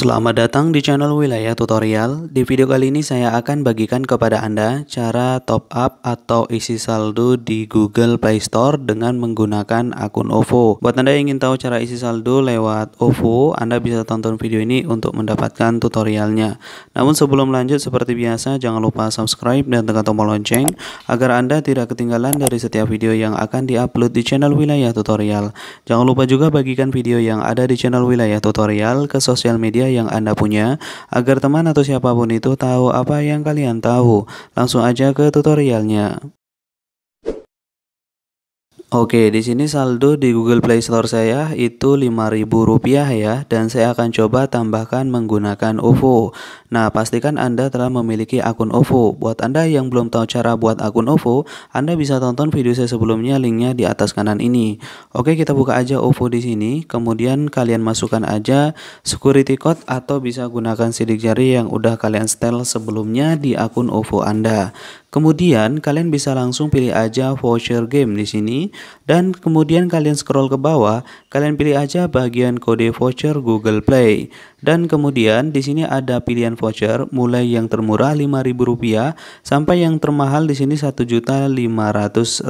Selamat datang di channel Wilayah Tutorial. Di video kali ini saya akan bagikan kepada Anda cara top up atau isi saldo di Google Play Store dengan menggunakan akun OVO. Buat Anda yang ingin tahu cara isi saldo lewat OVO, Anda bisa tonton video ini untuk mendapatkan tutorialnya. Namun sebelum lanjut seperti biasa jangan lupa subscribe dan tekan tombol lonceng agar Anda tidak ketinggalan dari setiap video yang akan diupload di channel Wilayah Tutorial. Jangan lupa juga bagikan video yang ada di channel Wilayah Tutorial ke sosial media yang Anda punya agar teman atau siapapun itu tahu apa yang kalian tahu. Langsung aja ke tutorialnya. Oke, di sini saldo di Google Play Store saya itu Rp5.000 ya dan saya akan coba tambahkan menggunakan OVO. Nah, pastikan Anda telah memiliki akun OVO. Buat Anda yang belum tahu cara buat akun OVO, Anda bisa tonton video saya sebelumnya, linknya di atas kanan ini. Oke, kita buka aja OVO di sini, kemudian kalian masukkan aja security code atau bisa gunakan sidik jari yang udah kalian setel sebelumnya di akun OVO Anda. Kemudian kalian bisa langsung pilih aja voucher game di sini dan kemudian kalian scroll ke bawah, kalian pilih aja bagian kode voucher Google Play. Dan kemudian di sini ada pilihan voucher mulai yang termurah Rp5.000 sampai yang termahal di sini Rp1.500.000.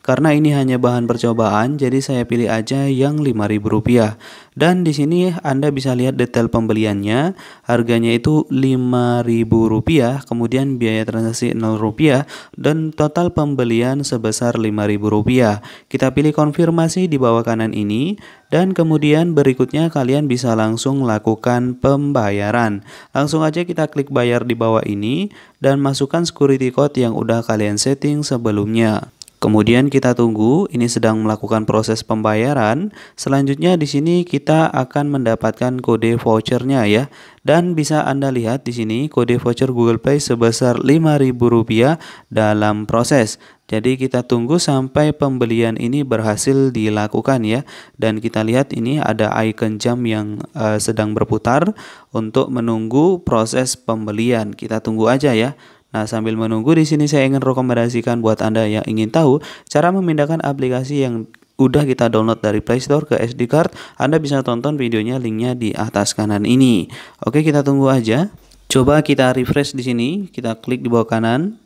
Karena ini hanya bahan percobaan, jadi saya pilih aja yang Rp5.000. Dan di sini Anda bisa lihat detail pembeliannya. Harganya itu Rp5.000, kemudian biaya transaksi Rp0 dan total pembelian sebesar Rp5.000. Kita pilih konfirmasi di bawah kanan ini dan kemudian berikutnya kalian bisa langsung lakukan pembayaran. Langsung aja kita klik bayar di bawah ini dan masukkan security code yang udah kalian setting sebelumnya. Kemudian kita tunggu, ini sedang melakukan proses pembayaran. Selanjutnya di sini kita akan mendapatkan kode vouchernya ya. Dan bisa Anda lihat di sini kode voucher Google Play sebesar Rp5.000 dalam proses. Jadi kita tunggu sampai pembelian ini berhasil dilakukan ya. Dan kita lihat ini ada icon jam yang uh, sedang berputar untuk menunggu proses pembelian. Kita tunggu aja ya. Nah, sambil menunggu di sini saya ingin rekomendasikan buat Anda yang ingin tahu cara memindahkan aplikasi yang udah kita download dari Play Store ke SD card. Anda bisa tonton videonya linknya di atas kanan ini. Oke, kita tunggu aja. Coba kita refresh di sini, kita klik di bawah kanan.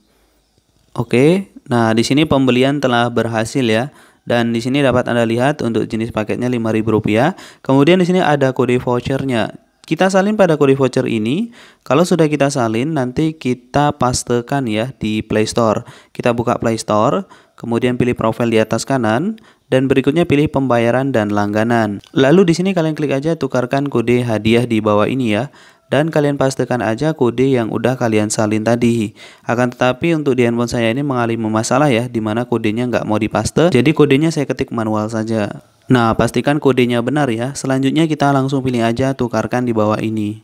Oke. Nah, di sini pembelian telah berhasil ya dan di sini dapat Anda lihat untuk jenis paketnya Rp5.000. Kemudian di sini ada kode vouchernya. Kita salin pada kode voucher ini. Kalau sudah kita salin, nanti kita pastekan ya di Play Store. Kita buka Play Store, kemudian pilih profil di atas kanan, dan berikutnya pilih pembayaran dan langganan. Lalu di sini kalian klik aja tukarkan kode hadiah di bawah ini ya dan kalian pastikan aja kode yang udah kalian salin tadi. Akan tetapi untuk di handphone saya ini mengalami masalah ya, dimana kodenya nggak mau dipaste, jadi kodenya saya ketik manual saja. Nah, pastikan kodenya benar ya. Selanjutnya kita langsung pilih aja tukarkan di bawah ini.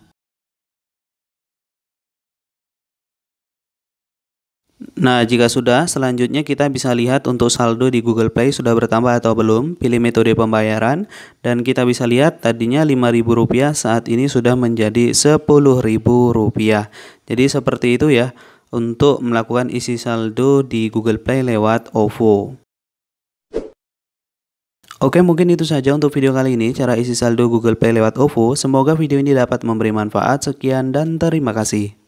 Nah, jika sudah, selanjutnya kita bisa lihat untuk saldo di Google Play sudah bertambah atau belum. Pilih metode pembayaran dan kita bisa lihat tadinya Rp5.000 saat ini sudah menjadi Rp10.000. Jadi seperti itu ya untuk melakukan isi saldo di Google Play lewat OVO. Oke mungkin itu saja untuk video kali ini cara isi saldo Google Play lewat OVO. Semoga video ini dapat memberi manfaat. Sekian dan terima kasih.